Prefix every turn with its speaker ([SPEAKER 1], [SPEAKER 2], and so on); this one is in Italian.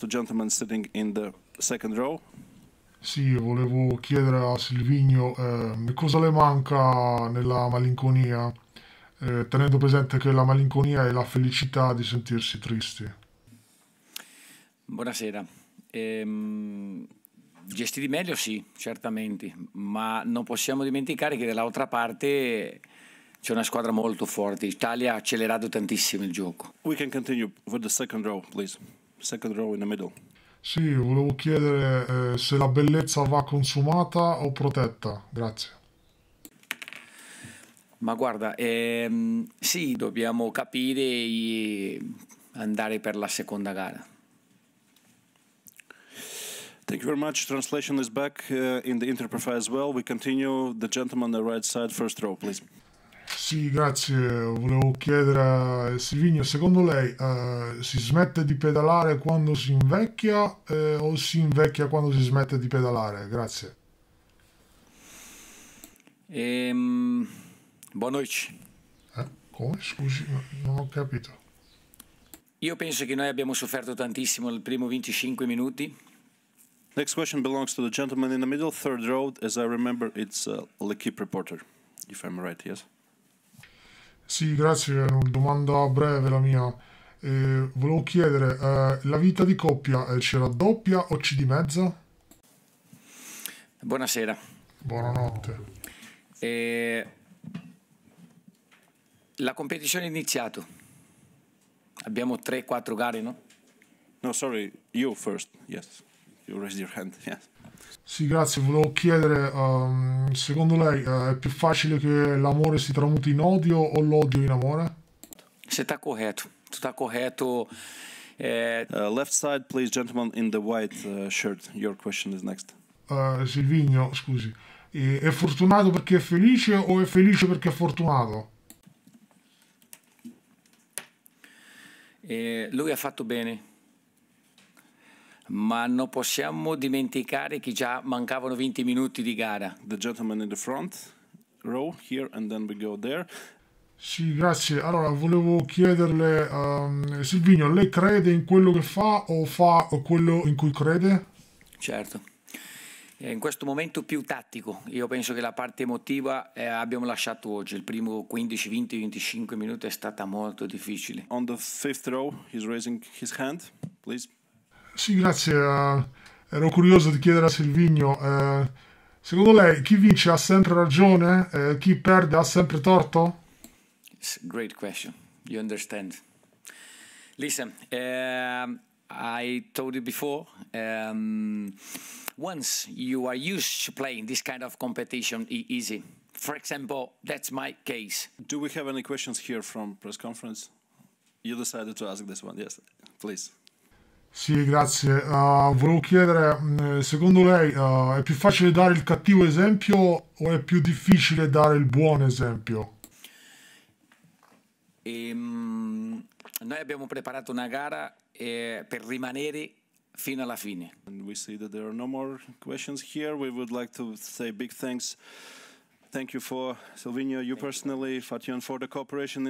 [SPEAKER 1] to gentleman sitting in the second row.
[SPEAKER 2] Sì, volevo chiedere a Silvigno eh, cosa le manca nella malinconia, eh, tenendo presente che la malinconia è la felicità di sentirsi tristi.
[SPEAKER 3] Buonasera. Ehm, gestiti meglio sì, certamente, ma non possiamo dimenticare che dall'altra parte c'è una squadra molto forte.
[SPEAKER 1] L'Italia ha accelerato tantissimo il gioco. We can continue with the second row, please second row in
[SPEAKER 2] the middle. Sì, volevo chiedere eh, se la bellezza va consumata o protetta. Grazie.
[SPEAKER 3] Ma guarda, ehm, sì, dobbiamo capire e andare per la seconda gara.
[SPEAKER 1] Thank you very much. Translation is back uh, in the interprofile as well. We continue. The gentleman on the right side, first row, please.
[SPEAKER 2] Sì, grazie. Volevo chiedere a Silvigno, secondo lei eh, si smette di pedalare quando si invecchia eh, o si invecchia quando si smette di pedalare? Grazie.
[SPEAKER 3] Ehm, boa Eh,
[SPEAKER 2] come? Scusi, non ho capito.
[SPEAKER 3] Io penso che noi abbiamo sofferto tantissimo nel primo
[SPEAKER 1] 25 minuti. Next question belongs to the gentleman in the middle, third row, as I remember it's uh, L'Equipe reporter, if I'm right, yes?
[SPEAKER 2] Sì, grazie, domanda breve la mia. Eh, volevo chiedere, eh, la vita di coppia eh, c'era doppia o ci di mezzo? Buonasera. Buonanotte.
[SPEAKER 3] Eh, la competizione è iniziata. Abbiamo 3-4 gare, no? No, sorry,
[SPEAKER 1] you first, yes. You raised your hand, yes.
[SPEAKER 2] Sì, grazie. Volevo chiedere, um, secondo lei uh, è più facile che l'amore si tramuti in odio o l'odio in amore?
[SPEAKER 1] Você está correto. Tu está correto. É... Eh. Uh, left side, please, gentleman in the white uh, shirt. Your question is next.
[SPEAKER 2] Eh, Silvino, scusi. È fortunato perché è felice o è felice perché è fortunato?
[SPEAKER 3] Eh, lui ha fatto bene ma non possiamo dimenticare che già mancavano 20 minuti di gara.
[SPEAKER 1] The gentleman in the front row here and then we go there.
[SPEAKER 2] Sì, grazie. Allora, volevo chiederle, um, ehm, Silvino, lei crede in quello che fa o fa quello in cui crede? Certo.
[SPEAKER 3] Eh, in questo momento più tattico, io penso che la parte emotiva eh, abbiamo lasciato oggi, il primo 15, 20, 25 minuti
[SPEAKER 1] è stata molto difficile. On the fifth row, he's raising his hand, please.
[SPEAKER 2] Sì, grazie. Uh, ero curioso di chiedere a Silvigno, uh, secondo lei chi vince ha sempre ragione? Uh, chi perde ha sempre torto? It's
[SPEAKER 3] a great question. You understand. Listen, I told you before, um, once you are used to playing this kind of
[SPEAKER 1] competition, easy. For example, that's my case. Do we have any questions here from press conference? You decided to ask this one, yes, please.
[SPEAKER 2] Sì, grazie. Uh, volevo chiedere, mm, eh, secondo lei uh, è più facile dare il cattivo esempio o è più difficile dare il buon esempio?
[SPEAKER 3] Ehm, noi abbiamo preparato una gara eh, per rimanere
[SPEAKER 1] fino alla fine. And we see that there are no more questions here. We would like to say big thanks. Thank you for Silvino, you thank personally, Fatian, for the cooperation.